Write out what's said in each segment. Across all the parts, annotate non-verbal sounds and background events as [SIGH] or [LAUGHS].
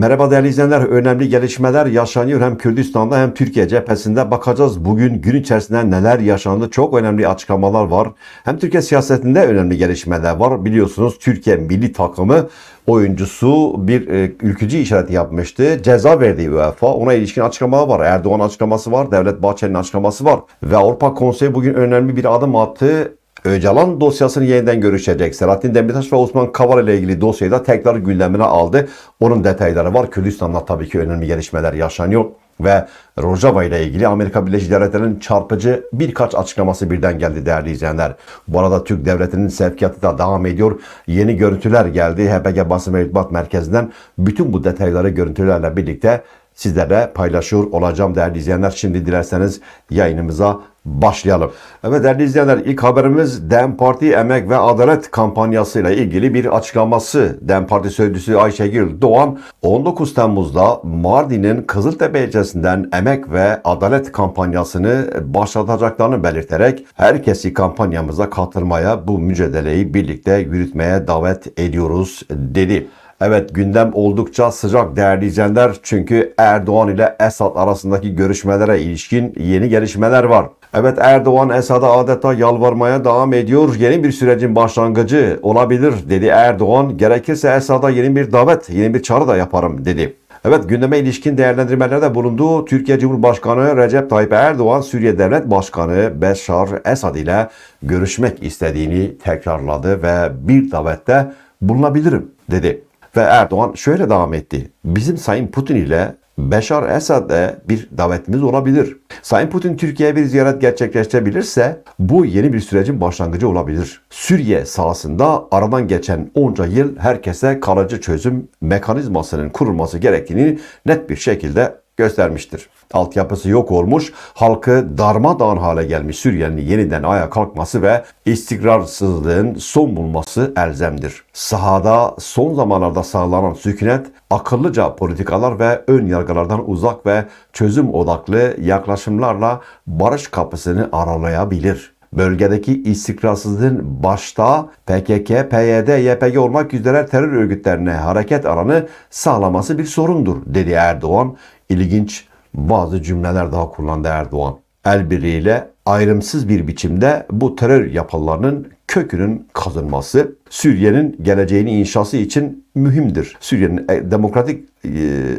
Merhaba değerli izleyenler. Önemli gelişmeler yaşanıyor hem Kürdistan'da hem Türkiye cephesinde. Bakacağız bugün gün içerisinde neler yaşandı. Çok önemli açıklamalar var. Hem Türkiye siyasetinde önemli gelişmeler var. Biliyorsunuz Türkiye milli takımı oyuncusu bir e, ülkücü işareti yapmıştı. Ceza verdi UEFA. Ona ilişkin açıklamalar var. Erdoğan açıklaması var. Devlet Bahçeli'nin açıklaması var. Ve Avrupa Konseyi bugün önemli bir adım attı. Öcalan dosyasını yeniden görüşecek. Selahattin Demirtaş ve Osman Kavala ile ilgili dosyayı da tekrar gündemine aldı. Onun detayları var. Kürdistan'da tabii ki önemli gelişmeler yaşanıyor ve Rojava ile ilgili Amerika Birleşik Devletleri'nin çarpıcı birkaç açıklaması birden geldi değerli izleyenler. Bu arada Türk Devleti'nin sevkiyatı da devam ediyor. Yeni görüntüler geldi HPG Basın ve İrtibat Merkezi'nden. Bütün bu detayları görüntülerle birlikte sizlere paylaşıyor olacağım değerli izleyenler. Şimdi dilerseniz yayınımıza başlayalım. Evet değerli izleyenler ilk haberimiz DEM Parti Emek ve Adalet Kampanyası ile ilgili bir açıklaması. DEM Parti Sözcüsü Ayşegül Doğan 19 Temmuz'da Mardin'in Kızıltepe ilçesinden Emek ve Adalet kampanyasını başlatacaklarını belirterek herkesi kampanyamıza katılmaya bu mücadeleyi birlikte yürütmeye davet ediyoruz dedi. Evet gündem oldukça sıcak değerli izleyenler çünkü Erdoğan ile Esad arasındaki görüşmelere ilişkin yeni gelişmeler var. Evet Erdoğan Esad'a adeta yalvarmaya devam ediyor. Yeni bir sürecin başlangıcı olabilir dedi Erdoğan. Gerekirse Esad'a yeni bir davet, yeni bir çağrı da yaparım dedi. Evet gündeme ilişkin değerlendirmelerde bulunduğu Türkiye Cumhurbaşkanı Recep Tayyip Erdoğan Suriye Devlet Başkanı Beşar Esad ile görüşmek istediğini tekrarladı ve bir davette bulunabilirim dedi. Ve Erdoğan şöyle devam etti. Bizim Sayın Putin ile Beşar Esad'e bir davetimiz olabilir. Sayın Putin Türkiye'ye bir ziyaret gerçekleştirebilirse bu yeni bir sürecin başlangıcı olabilir. Suriye sahasında aradan geçen onca yıl herkese kalıcı çözüm mekanizmasının kurulması gerektiğini net bir şekilde göstermiştir. Altyapısı yok olmuş, halkı darmadağın hale gelmiş Suriye'nin yeniden ayağa kalkması ve istikrarsızlığın son bulması elzemdir. Sahada son zamanlarda sağlanan sükunet, akıllıca politikalar ve ön yargılardan uzak ve çözüm odaklı yaklaşımlarla barış kapısını aralayabilir bölgedeki istikrarsızlığın başta PKK, PYD, YPG olmak üzere terör örgütlerine hareket alanı sağlaması bir sorundur dedi Erdoğan ilginç bazı cümleler daha kullandı Erdoğan. El birliğiyle ayrımsız bir biçimde bu terör yapanlarının kökünün kazınması Suriye'nin geleceğini inşası için mühimdir. Suriye'nin e, demokratik e,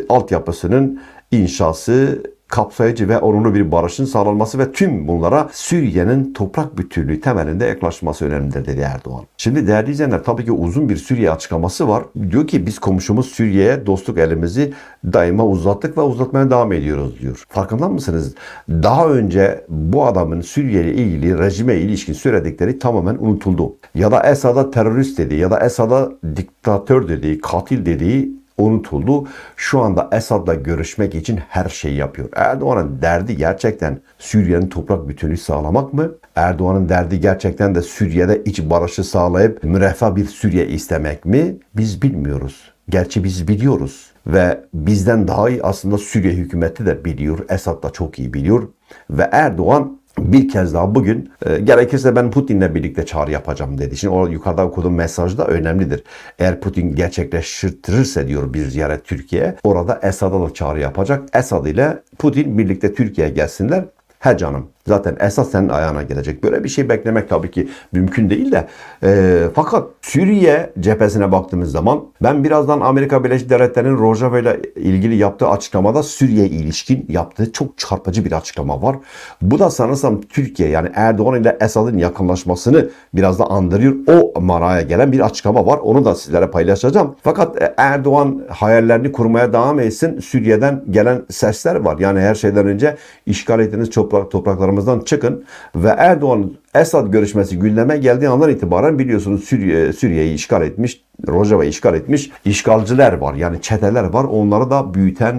altyapısının inşası kapsayıcı ve onurlu bir barışın sağlanması ve tüm bunlara Suriye'nin toprak bütünlüğü temelinde yaklaşması önemlidir dedi Erdoğan. Şimdi değerli izleyenler tabii ki uzun bir Suriye açıklaması var. Diyor ki biz komşumuz Suriye'ye dostluk elimizi daima uzattık ve uzatmaya devam ediyoruz diyor. Farkında mısınız? Daha önce bu adamın Suriye ile ilgili rejime ilişkin söyledikleri tamamen unutuldu. Ya da Esad'a terörist dedi ya da Esad'a diktatör dediği, katil dediği unutuldu. Şu anda Esad'la görüşmek için her şeyi yapıyor. Erdoğan'ın derdi gerçekten Suriye'nin toprak bütünlüğü sağlamak mı? Erdoğan'ın derdi gerçekten de Suriye'de iç barışı sağlayıp müreffeh bir Suriye istemek mi? Biz bilmiyoruz. Gerçi biz biliyoruz ve bizden daha iyi aslında Suriye hükümeti de biliyor. Esad da çok iyi biliyor ve Erdoğan bir kez daha bugün e, gerekirse ben Putin'le birlikte çağrı yapacağım dedi. Şimdi o yukarıda okuduğum mesaj da önemlidir. Eğer Putin gerçekleştirirse diyor bir ziyaret Türkiye orada Esad'a da çağrı yapacak. Esad ile Putin birlikte Türkiye'ye gelsinler. He canım Zaten esas senin ayağına gelecek. Böyle bir şey beklemek tabii ki mümkün değil de. E, fakat Suriye cephesine baktığımız zaman ben birazdan Amerika Birleşik Devletleri'nin Rojava ile ilgili yaptığı açıklamada Suriye ilişkin yaptığı çok çarpıcı bir açıklama var. Bu da sanırsam Türkiye yani Erdoğan ile Esad'ın yakınlaşmasını biraz da andırıyor. O maraya gelen bir açıklama var. Onu da sizlere paylaşacağım. Fakat e, Erdoğan hayallerini kurmaya devam etsin. Suriye'den gelen sesler var. Yani her şeyden önce işgal ettiğiniz toprak topraklara sınırlarımızdan çıkın ve Erdoğan Esad görüşmesi gündeme geldiği andan itibaren biliyorsunuz Suriye, Suriye'yi işgal etmiş, Rojava'yı işgal etmiş işgalciler var. Yani çeteler var. Onları da büyüten,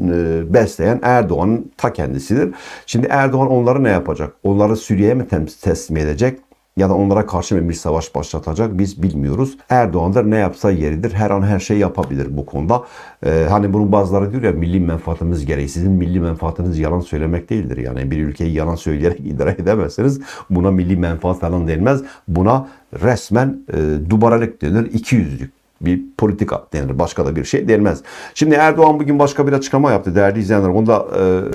e, besleyen Erdoğan'ın ta kendisidir. Şimdi Erdoğan onları ne yapacak? Onları Suriye'ye mi teslim edecek? ya da onlara karşı mı bir savaş başlatacak biz bilmiyoruz. Erdoğan da ne yapsa yeridir. Her an her şey yapabilir bu konuda. Ee, hani bunu bazıları diyor ya milli menfaatimiz gereği. Sizin milli menfaatiniz yalan söylemek değildir. Yani bir ülkeyi yalan söyleyerek [LAUGHS] idare edemezseniz Buna milli menfaat falan denmez. Buna resmen e, dubaralık denir. yüzlük bir politika denir. Başka da bir şey denmez. Şimdi Erdoğan bugün başka bir açıklama yaptı değerli izleyenler. Onu da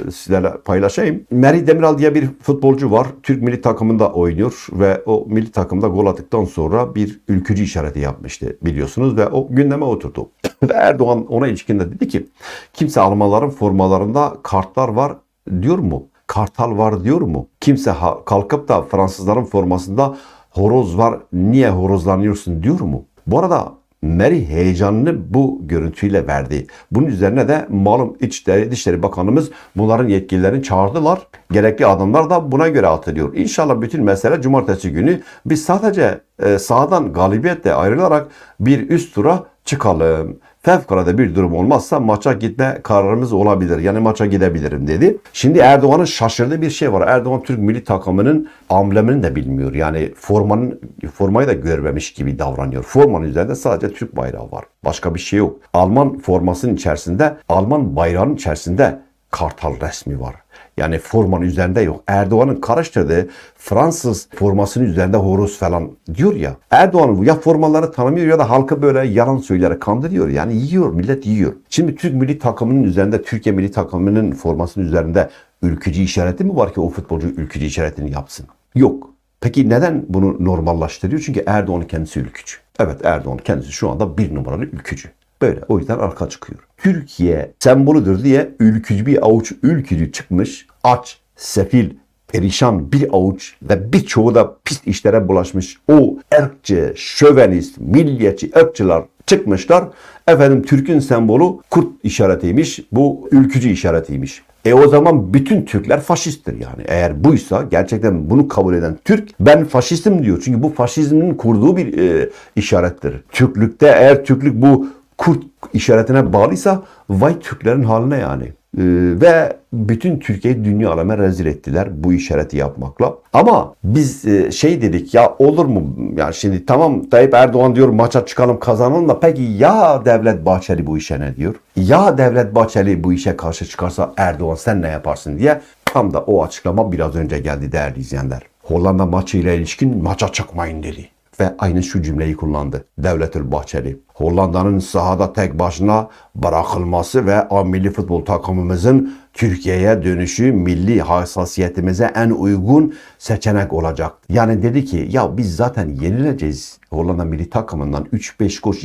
e, sizlerle paylaşayım. Meri Demiral diye bir futbolcu var. Türk milli takımında oynuyor ve o milli takımda gol attıktan sonra bir ülkücü işareti yapmıştı biliyorsunuz ve o gündeme oturdu. [LAUGHS] ve Erdoğan ona ilişkin de dedi ki kimse Almanların formalarında kartlar var diyor mu? Kartal var diyor mu? Kimse kalkıp da Fransızların formasında horoz var niye horozlanıyorsun diyor mu? Bu arada Mary heyecanını bu görüntüyle verdi. Bunun üzerine de malum İçişleri, Dışişleri Bakanımız bunların yetkililerini çağırdılar. Gerekli adamlar da buna göre atılıyor. İnşallah bütün mesele cumartesi günü biz sadece sağdan e, sahadan galibiyetle ayrılarak bir üst tura çıkalım fevkalade bir durum olmazsa maça gitme kararımız olabilir. Yani maça gidebilirim dedi. Şimdi Erdoğan'ın şaşırdığı bir şey var. Erdoğan Türk milli takımının amblemini de bilmiyor. Yani formanın formayı da görmemiş gibi davranıyor. Formanın üzerinde sadece Türk bayrağı var. Başka bir şey yok. Alman formasının içerisinde, Alman bayrağının içerisinde kartal resmi var. Yani formanın üzerinde yok. Erdoğan'ın karıştırdığı Fransız formasının üzerinde horoz falan diyor ya. Erdoğan ya formaları tanımıyor ya da halkı böyle yalan söyleyerek kandırıyor. Yani yiyor millet yiyor. Şimdi Türk milli takımının üzerinde Türkiye milli takımının formasının üzerinde ülkücü işareti mi var ki o futbolcu ülkücü işaretini yapsın? Yok. Peki neden bunu normallaştırıyor? Çünkü Erdoğan kendisi ülkücü. Evet Erdoğan kendisi şu anda bir numaralı ülkücü. Böyle. O yüzden arka çıkıyor. Türkiye sembolüdür diye ülkücü bir avuç ülkücü çıkmış. Aç, sefil, perişan bir avuç ve birçoğu da pis işlere bulaşmış. O erkçi, şövenist, milliyetçi, ırkçılar çıkmışlar. Efendim Türk'ün sembolü kurt işaretiymiş. Bu ülkücü işaretiymiş. E o zaman bütün Türkler faşisttir yani. Eğer buysa gerçekten bunu kabul eden Türk ben faşistim diyor. Çünkü bu faşizmin kurduğu bir e, işarettir. Türklükte eğer Türklük bu kurt işaretine bağlıysa vay Türklerin haline yani. Ee, ve bütün Türkiye'yi dünya aleme rezil ettiler bu işareti yapmakla. Ama biz e, şey dedik ya olur mu? Yani şimdi tamam Tayyip Erdoğan diyor maça çıkalım kazanalım da peki ya Devlet Bahçeli bu işe ne diyor? Ya Devlet Bahçeli bu işe karşı çıkarsa Erdoğan sen ne yaparsın diye tam da o açıklama biraz önce geldi değerli izleyenler. Hollanda maçı ile ilişkin maça çıkmayın dedi ve aynı şu cümleyi kullandı. Devletül Bahçeli. Hollanda'nın sahada tek başına bırakılması ve milli futbol takımımızın Türkiye'ye dönüşü milli hassasiyetimize en uygun seçenek olacak. Yani dedi ki ya biz zaten yenileceğiz Hollanda milli takımından 3-5 gol,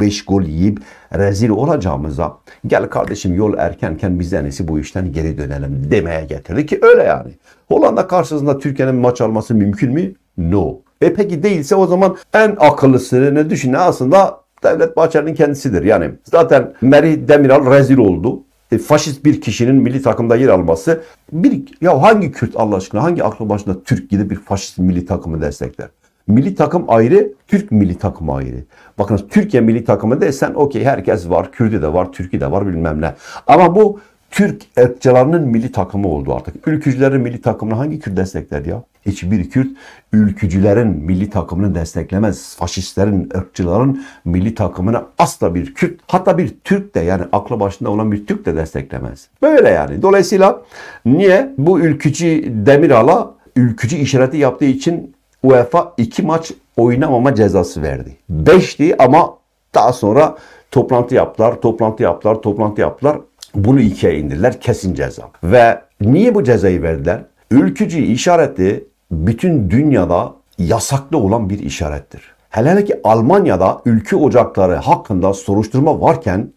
5 gol yiyip rezil olacağımıza gel kardeşim yol erkenken biz en iyisi bu işten geri dönelim demeye getirdi ki öyle yani. Hollanda karşısında Türkiye'nin maç alması mümkün mü? No. E peki değilse o zaman en akıllısını düşünen aslında Devlet Bahçeli'nin kendisidir. Yani zaten Merih Demiral rezil oldu. E, faşist bir kişinin milli takımda yer alması. Bir, ya hangi Kürt Allah aşkına hangi aklı başında Türk gibi bir faşist milli takımı destekler? Milli takım ayrı, Türk milli takımı ayrı. Bakın Türkiye milli takımı desen okey herkes var, Kürt'ü de var, Türk'ü de var bilmem ne. Ama bu Türk etçelerinin milli takımı oldu artık. Ülkücülerin milli takımına hangi Kürt destekler ya? hiçbir Kürt ülkücülerin milli takımını desteklemez. Faşistlerin, ırkçıların milli takımını asla bir Kürt, hatta bir Türk de yani aklı başında olan bir Türk de desteklemez. Böyle yani. Dolayısıyla niye? Bu ülkücü Demiral'a ülkücü işareti yaptığı için UEFA iki maç oynamama cezası verdi. Beşti ama daha sonra toplantı yaptılar, toplantı yaptılar, toplantı yaptılar. Bunu ikiye indirdiler kesin ceza. Ve niye bu cezayı verdiler? Ülkücü işareti bütün dünyada yasaklı olan bir işarettir. Hele hele ki Almanya'da ülke ocakları hakkında soruşturma varken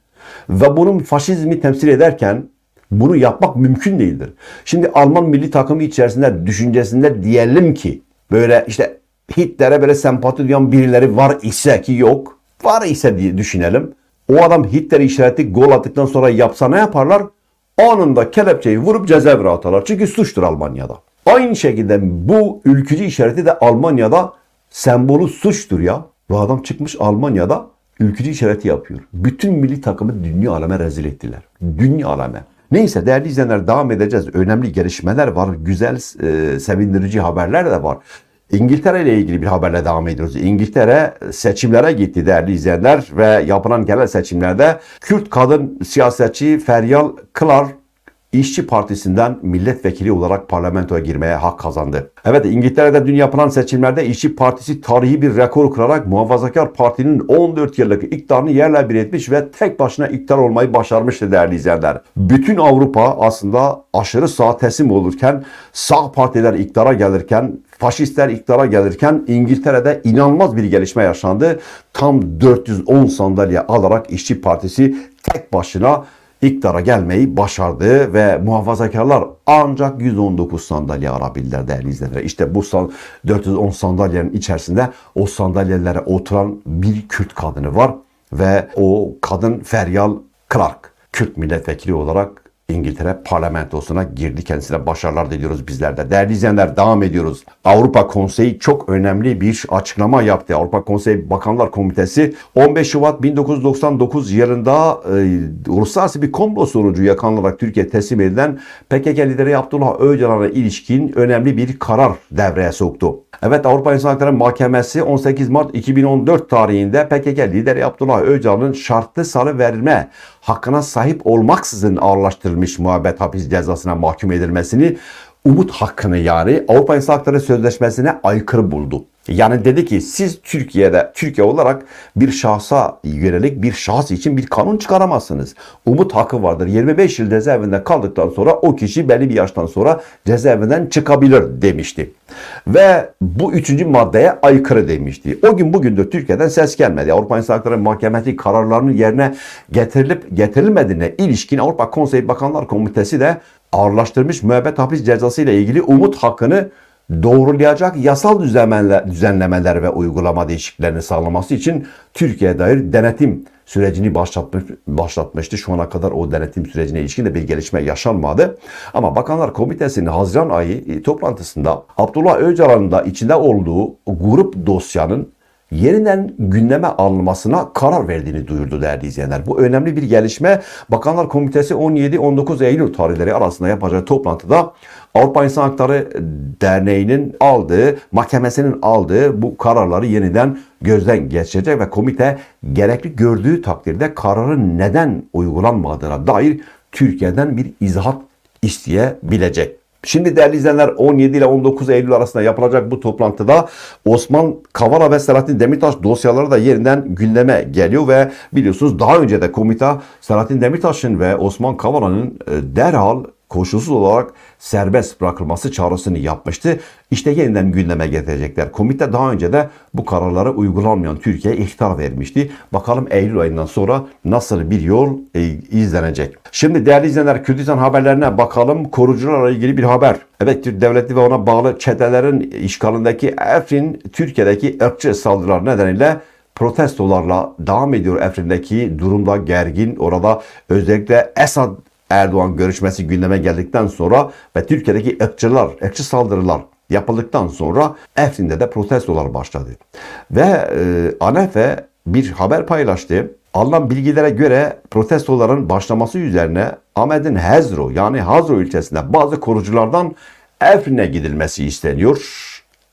ve bunun faşizmi temsil ederken bunu yapmak mümkün değildir. Şimdi Alman milli takımı içerisinde düşüncesinde diyelim ki böyle işte Hitler'e böyle sempati duyan birileri var ise ki yok. Var ise diye düşünelim. O adam Hitler işareti gol attıktan sonra yapsa ne yaparlar? Anında kelepçeyi vurup cezaevine atarlar. Çünkü suçtur Almanya'da. Aynı şekilde bu ülkücü işareti de Almanya'da sembolü suçtur ya. Bu adam çıkmış Almanya'da ülkücü işareti yapıyor. Bütün milli takımı dünya aleme rezil ettiler. Dünya aleme. Neyse değerli izleyenler devam edeceğiz. Önemli gelişmeler var. Güzel, e, sevindirici haberler de var. İngiltere ile ilgili bir haberle devam ediyoruz. İngiltere seçimlere gitti değerli izleyenler ve yapılan genel seçimlerde Kürt kadın siyasetçi Feryal Kılar İşçi Partisi'nden milletvekili olarak parlamentoya girmeye hak kazandı. Evet İngiltere'de dün yapılan seçimlerde İşçi Partisi tarihi bir rekor kırarak Muhafazakar Parti'nin 14 yıllık iktidarını yerle bir etmiş ve tek başına iktidar olmayı başarmıştı değerli izleyenler. Bütün Avrupa aslında aşırı sağ teslim olurken, sağ partiler iktidara gelirken, faşistler iktidara gelirken İngiltere'de inanılmaz bir gelişme yaşandı. Tam 410 sandalye alarak İşçi Partisi tek başına iktidara gelmeyi başardı ve muhafazakarlar ancak 119 sandalye arabildiler değerli izleyenler. İşte bu 410 sandalyenin içerisinde o sandalyelere oturan bir Kürt kadını var ve o kadın Feryal Clark Kürt milletvekili olarak İngiltere parlamentosuna girdi. Kendisine başarılar diliyoruz bizler de. Değerli izleyenler devam ediyoruz. Avrupa Konseyi çok önemli bir açıklama yaptı. Avrupa Konseyi Bakanlar Komitesi 15 Şubat 1999 yılında e, uluslararası bir komplo sonucu yakalanarak Türkiye teslim edilen PKK lideri Abdullah Öcalan'a ilişkin önemli bir karar devreye soktu. Evet Avrupa İnsan Hakları Mahkemesi 18 Mart 2014 tarihinde PKK lideri Abdullah Öcalan'ın şartlı salı verme hakkına sahip olmaksızın ağırlaştırılmış muhabbet hapis cezasına mahkum edilmesini umut hakkını yani Avrupa İnsan Hakları Sözleşmesi'ne aykırı buldu. Yani dedi ki siz Türkiye'de Türkiye olarak bir şahsa yönelik bir şahs için bir kanun çıkaramazsınız. Umut hakkı vardır. 25 yıl cezaevinde kaldıktan sonra o kişi belli bir yaştan sonra cezaevinden çıkabilir demişti. Ve bu üçüncü maddeye aykırı demişti. O gün bugündür Türkiye'den ses gelmedi. Avrupa İnsan Hakları Mahkemesi kararlarının yerine getirilip getirilmediğine ilişkin Avrupa Konseyi Bakanlar Komitesi de ağırlaştırmış müebbet hapis cezası ile ilgili umut hakkını doğrulayacak yasal düzenlemeler ve uygulama değişikliklerini sağlaması için Türkiye'ye dair denetim sürecini başlatmış, başlatmıştı. Şu ana kadar o denetim sürecine ilişkin de bir gelişme yaşanmadı. Ama Bakanlar Komitesi'nin Haziran ayı e, toplantısında Abdullah Öcalan'ın da içinde olduğu grup dosyanın yeniden gündeme alınmasına karar verdiğini duyurdu değerli izleyenler. Bu önemli bir gelişme. Bakanlar Komitesi 17-19 Eylül tarihleri arasında yapacağı toplantıda Avrupa İnsan Hakları Derneği'nin aldığı, mahkemesinin aldığı bu kararları yeniden gözden geçirecek ve komite gerekli gördüğü takdirde kararın neden uygulanmadığına dair Türkiye'den bir izahat isteyebilecek. Şimdi değerli izleyenler 17 ile 19 Eylül arasında yapılacak bu toplantıda Osman Kavala ve Selahattin Demirtaş dosyaları da yerinden gündeme geliyor ve biliyorsunuz daha önce de komite Selahattin Demirtaş'ın ve Osman Kavala'nın e, derhal koşulsuz olarak serbest bırakılması çağrısını yapmıştı. İşte yeniden gündeme getirecekler. Komite daha önce de bu kararlara uygulanmayan Türkiye'ye ihtar vermişti. Bakalım Eylül ayından sonra nasıl bir yol e, izlenecek. Şimdi değerli izleyenler Kürdistan haberlerine bakalım. Korucularla ilgili bir haber. Evet devletli ve ona bağlı çetelerin işgalindeki Efrin Türkiye'deki ırkçı saldırılar nedeniyle protestolarla devam ediyor Efrin'deki durumda gergin. Orada özellikle Esad Erdoğan görüşmesi gündeme geldikten sonra ve Türkiye'deki ırkçılar, ırkçı saldırılar yapıldıktan sonra Efrin'de de protestolar başladı. Ve e, ANEF'e bir haber paylaştı. Alınan bilgilere göre protestoların başlaması üzerine Ahmet'in Hezro yani Hazro ülkesinde bazı koruculardan Efrin'e gidilmesi isteniyor.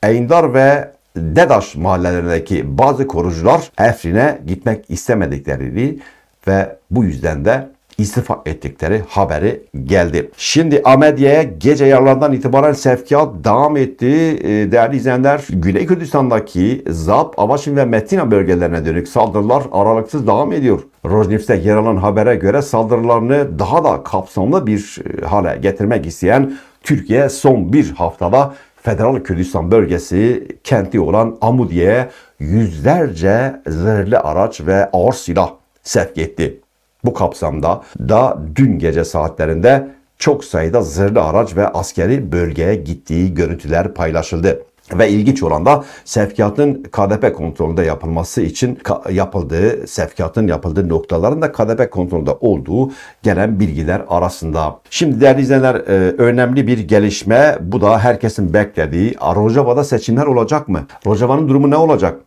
Eyndar ve Dedaş mahallelerindeki bazı korucular Efrin'e gitmek istemediklerini ve bu yüzden de istifa ettikleri haberi geldi. Şimdi Amediye'ye gece yarılarından itibaren sevkiyat devam etti. Ee, değerli izleyenler Güney Kürdistan'daki Zap, Avaşin ve Metina bölgelerine dönük saldırılar aralıksız devam ediyor. Rojnif'te yer alan habere göre saldırılarını daha da kapsamlı bir e, hale getirmek isteyen Türkiye son bir haftada Federal Kürdistan bölgesi kenti olan Amudiye'ye yüzlerce zırhlı araç ve ağır silah sevk etti. Bu kapsamda da dün gece saatlerinde çok sayıda zırhlı araç ve askeri bölgeye gittiği görüntüler paylaşıldı. Ve ilginç olan da sevkiyatın KDP kontrolünde yapılması için yapıldığı, sevkiyatın yapıldığı noktaların da KDP kontrolünde olduğu gelen bilgiler arasında. Şimdi değerli izleyenler e, önemli bir gelişme. Bu da herkesin beklediği. Rojava'da seçimler olacak mı? Rojava'nın durumu ne olacak?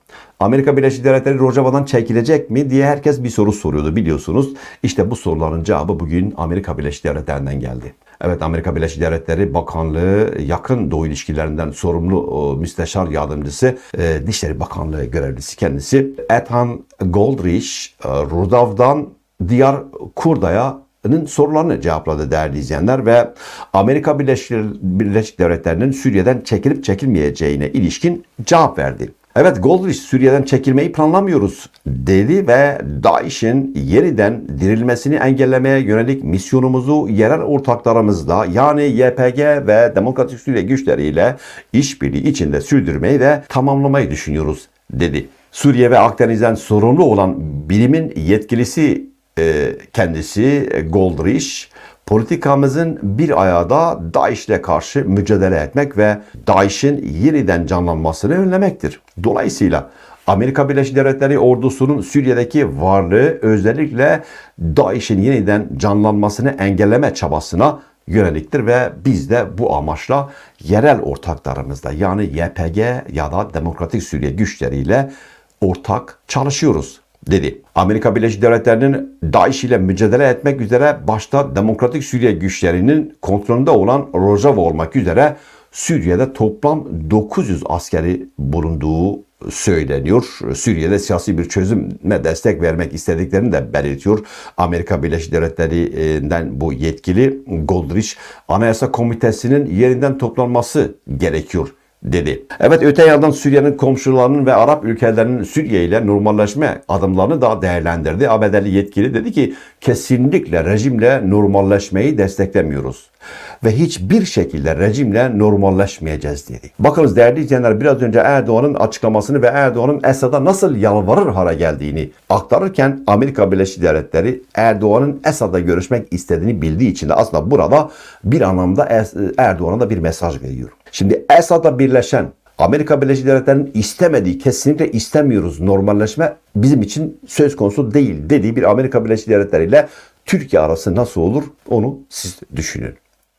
Amerika Birleşik Devletleri Rojava'dan çekilecek mi diye herkes bir soru soruyordu biliyorsunuz. İşte bu soruların cevabı bugün Amerika Birleşik Devletleri'nden geldi. Evet Amerika Birleşik Devletleri Bakanlığı yakın doğu ilişkilerinden sorumlu müsteşar yardımcısı e, Bakanlığı görevlisi kendisi Ethan Goldrich e, Rudav'dan Diyar Kurda'ya sorularını cevapladı değerli izleyenler ve Amerika Birleşik Devletleri'nin Suriye'den çekilip çekilmeyeceğine ilişkin cevap verdi. Evet Goldrich Suriye'den çekilmeyi planlamıyoruz dedi ve DAEŞ'in yeniden dirilmesini engellemeye yönelik misyonumuzu yerel ortaklarımızla yani YPG ve Demokratik Suriye güçleriyle işbirliği içinde sürdürmeyi ve tamamlamayı düşünüyoruz dedi. Suriye ve Akdeniz'den sorumlu olan birimin yetkilisi e, kendisi Goldrich Politikamızın bir ayağı da DAEŞ'le karşı mücadele etmek ve DAEŞ'in yeniden canlanmasını önlemektir. Dolayısıyla Amerika Birleşik Devletleri ordusunun Suriye'deki varlığı özellikle DAEŞ'in yeniden canlanmasını engelleme çabasına yöneliktir ve biz de bu amaçla yerel ortaklarımızda yani YPG ya da Demokratik Suriye güçleriyle ortak çalışıyoruz dedi. Amerika Birleşik Devletleri'nin DAEŞ ile mücadele etmek üzere başta Demokratik Suriye güçlerinin kontrolünde olan Rojava olmak üzere Suriye'de toplam 900 askeri bulunduğu söyleniyor. Suriye'de siyasi bir çözüme destek vermek istediklerini de belirtiyor. Amerika Birleşik Devletleri'nden bu yetkili Goldrich Anayasa Komitesi'nin yerinden toplanması gerekiyor dedi. Evet öte yandan Suriye'nin komşularının ve Arap ülkelerinin Suriye ile normalleşme adımlarını daha değerlendirdi. ABD'li yetkili dedi ki kesinlikle rejimle normalleşmeyi desteklemiyoruz. Ve hiçbir şekilde rejimle normalleşmeyeceğiz dedi. Bakınız değerli izleyenler biraz önce Erdoğan'ın açıklamasını ve Erdoğan'ın Esad'a nasıl yalvarır hale geldiğini aktarırken Amerika Birleşik Devletleri Erdoğan'ın Esad'a görüşmek istediğini bildiği için de aslında burada bir anlamda Erdoğan'a da bir mesaj veriyor. Şimdi Esad'la birleşen Amerika Birleşik Devletleri'nin istemediği, kesinlikle istemiyoruz normalleşme bizim için söz konusu değil dediği bir Amerika Birleşik Devletleri ile Türkiye arası nasıl olur onu siz düşünün.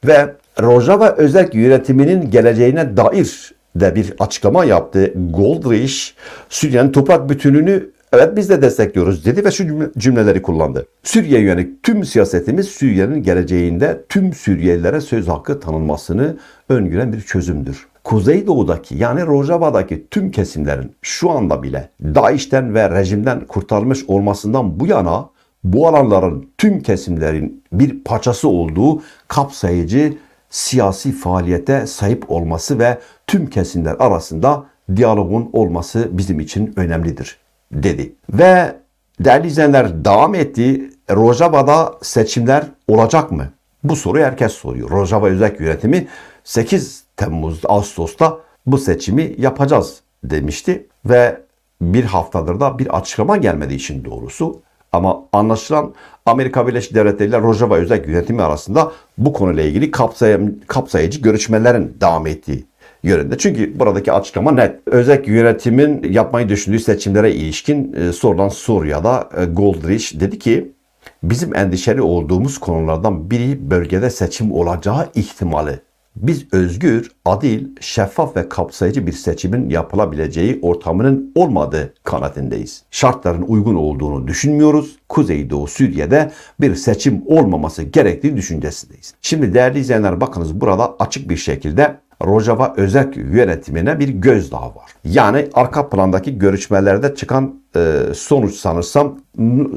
Ve Rojava özel yönetiminin geleceğine dair de bir açıklama yaptı. Goldrich, Suriye'nin toprak bütününü Evet biz de destekliyoruz dedi ve şu cümleleri kullandı. Suriye yönelik tüm siyasetimiz Suriye'nin geleceğinde tüm Suriyelilere söz hakkı tanınmasını öngören bir çözümdür. Kuzeydoğu'daki yani Rojava'daki tüm kesimlerin şu anda bile Daesh'ten ve rejimden kurtarılmış olmasından bu yana bu alanların tüm kesimlerin bir parçası olduğu kapsayıcı siyasi faaliyete sahip olması ve tüm kesimler arasında diyalogun olması bizim için önemlidir dedi. Ve değerli izleyenler devam etti. Rojava'da seçimler olacak mı? Bu soruyu herkes soruyor. Rojava özel Yönetimi 8 Temmuz Ağustos'ta bu seçimi yapacağız demişti ve bir haftadır da bir açıklama gelmediği için doğrusu ama anlaşılan Amerika Birleşik Devletleri ile Rojava özel Yönetimi arasında bu konuyla ilgili kapsayıcı görüşmelerin devam ettiği yönünde. Çünkü buradaki açıklama net. Özel yönetimin yapmayı düşündüğü seçimlere ilişkin e, sorulan soruya da e, Goldrich dedi ki bizim endişeli olduğumuz konulardan biri bölgede seçim olacağı ihtimali. Biz özgür, adil, şeffaf ve kapsayıcı bir seçimin yapılabileceği ortamının olmadığı kanaatindeyiz. Şartların uygun olduğunu düşünmüyoruz. Kuzeydoğu Suriye'de bir seçim olmaması gerektiği düşüncesindeyiz. Şimdi değerli izleyenler bakınız burada açık bir şekilde Rojava özel yönetimine bir gözdağı var. Yani arka plandaki görüşmelerde çıkan e, sonuç sanırsam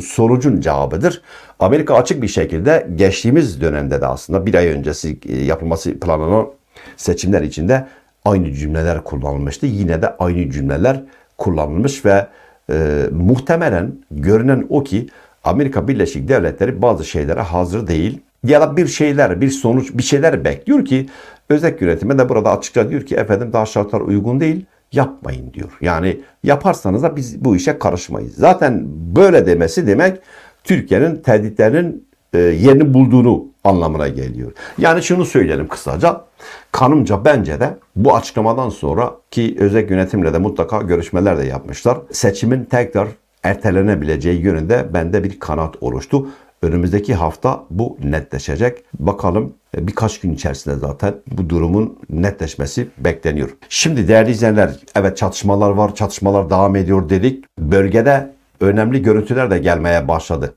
sonucun cevabıdır. Amerika açık bir şekilde geçtiğimiz dönemde de aslında bir ay öncesi e, yapılması planlanan seçimler içinde aynı cümleler kullanılmıştı. Yine de aynı cümleler kullanılmış ve e, muhtemelen görünen o ki Amerika Birleşik Devletleri bazı şeylere hazır değil ya da bir şeyler, bir sonuç, bir şeyler bekliyor ki özel yönetime de burada açıkça diyor ki efendim daha şartlar uygun değil yapmayın diyor. Yani yaparsanız da biz bu işe karışmayız. Zaten böyle demesi demek Türkiye'nin tehditlerinin e, yerini bulduğunu anlamına geliyor. Yani şunu söyleyelim kısaca. Kanımca bence de bu açıklamadan sonra ki özel yönetimle de mutlaka görüşmeler de yapmışlar. Seçimin tekrar ertelenebileceği yönünde bende bir kanat oluştu. Önümüzdeki hafta bu netleşecek. Bakalım e, birkaç gün içerisinde zaten bu durumun netleşmesi bekleniyor. Şimdi değerli izleyenler evet çatışmalar var çatışmalar devam ediyor dedik. Bölgede önemli görüntüler de gelmeye başladı.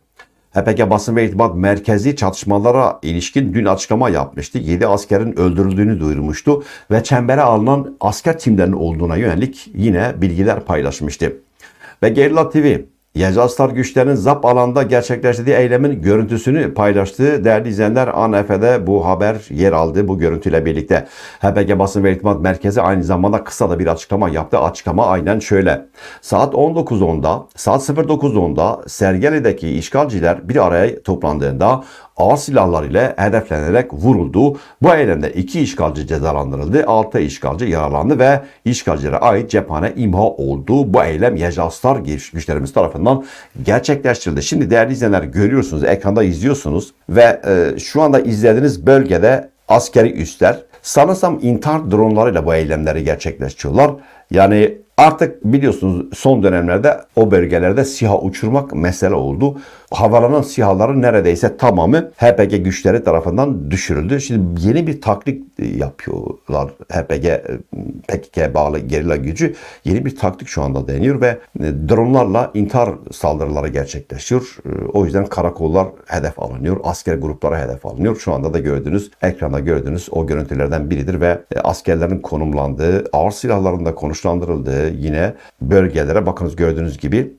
HPK Basın ve İrtibat Merkezi çatışmalara ilişkin dün açıklama yapmıştı. 7 askerin öldürüldüğünü duyurmuştu ve çembere alınan asker timlerinin olduğuna yönelik yine bilgiler paylaşmıştı. Ve Gerilla TV Yecaslar güçlerinin ZAP alanda gerçekleştirdiği eylemin görüntüsünü paylaştı. Değerli izleyenler ANF'de bu haber yer aldı bu görüntüyle birlikte. HBG Basın ve İrtibat Merkezi aynı zamanda kısa da bir açıklama yaptı. Açıklama aynen şöyle. Saat 19.10'da, saat 09.10'da Sergeli'deki işgalciler bir araya toplandığında ağır silahlar ile hedeflenerek vuruldu. Bu eylemde iki işgalci cezalandırıldı, altı işgalci yaralandı ve işgalcilere ait cephane imha oldu. Bu eylem Yecastar güçlerimiz tarafından gerçekleştirildi. Şimdi değerli izleyenler görüyorsunuz, ekranda izliyorsunuz ve e, şu anda izlediğiniz bölgede askeri üsler sanırsam intihar dronlarıyla bu eylemleri gerçekleştiriyorlar. Yani artık biliyorsunuz son dönemlerde o bölgelerde siha uçurmak mesele oldu. Havalanan sihaların neredeyse tamamı HPG güçleri tarafından düşürüldü. Şimdi yeni bir taktik e, yapıyorlar HPG, e, PKK'ya bağlı gerilla gücü. Yeni bir taktik şu anda deniyor ve e, dronlarla intihar saldırıları gerçekleşiyor. O yüzden karakollar hedef alınıyor. Asker gruplara hedef alınıyor. Şu anda da gördüğünüz, ekranda gördüğünüz o görüntülerden biridir ve askerlerin konumlandığı, ağır silahların da konuşlandırıldığı yine bölgelere bakınız gördüğünüz gibi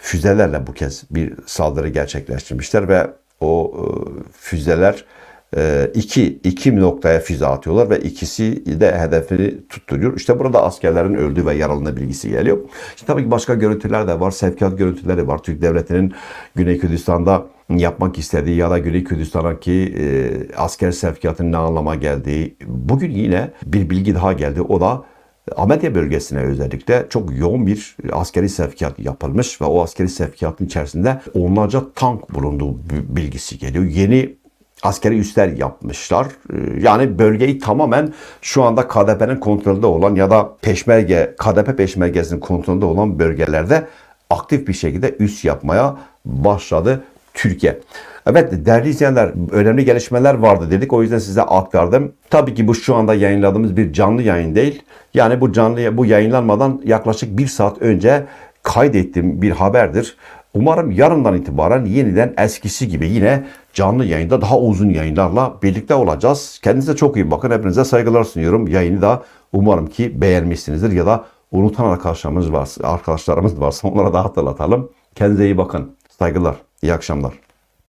füzelerle bu kez bir saldırı gerçekleştirmişler ve o e, füzeler e, iki, iki noktaya füze atıyorlar ve ikisi de hedefini tutturuyor. İşte burada askerlerin öldüğü ve yaralandığı bilgisi geliyor. Şimdi tabii ki başka görüntüler de var. Sevkiyat görüntüleri var. Türk Devleti'nin Güney Kürdistan'da yapmak istediği ya da Güney Kürdistan'daki e, asker sevkiyatının ne anlama geldiği. Bugün yine bir bilgi daha geldi. O da Amadya bölgesine özellikle çok yoğun bir askeri sevkiyat yapılmış ve o askeri sevkiyatın içerisinde onlarca tank bulunduğu bilgisi geliyor. Yeni askeri üsler yapmışlar. Ee, yani bölgeyi tamamen şu anda KDP'nin kontrolünde olan ya da peşmerge, KDP peşmergesinin kontrolünde olan bölgelerde aktif bir şekilde üs yapmaya başladı. Türkiye. Evet değerli izleyenler önemli gelişmeler vardı dedik. O yüzden size aktardım. Tabii ki bu şu anda yayınladığımız bir canlı yayın değil. Yani bu canlı bu yayınlanmadan yaklaşık bir saat önce kaydettiğim bir haberdir. Umarım yarından itibaren yeniden eskisi gibi yine canlı yayında daha uzun yayınlarla birlikte olacağız. Kendinize çok iyi bakın. Hepinize saygılar sunuyorum. Yayını da umarım ki beğenmişsinizdir ya da unutan arkadaşlarımız varsa, arkadaşlarımız varsa onlara da hatırlatalım. Kendinize iyi bakın. Saygılar. İyi akşamlar.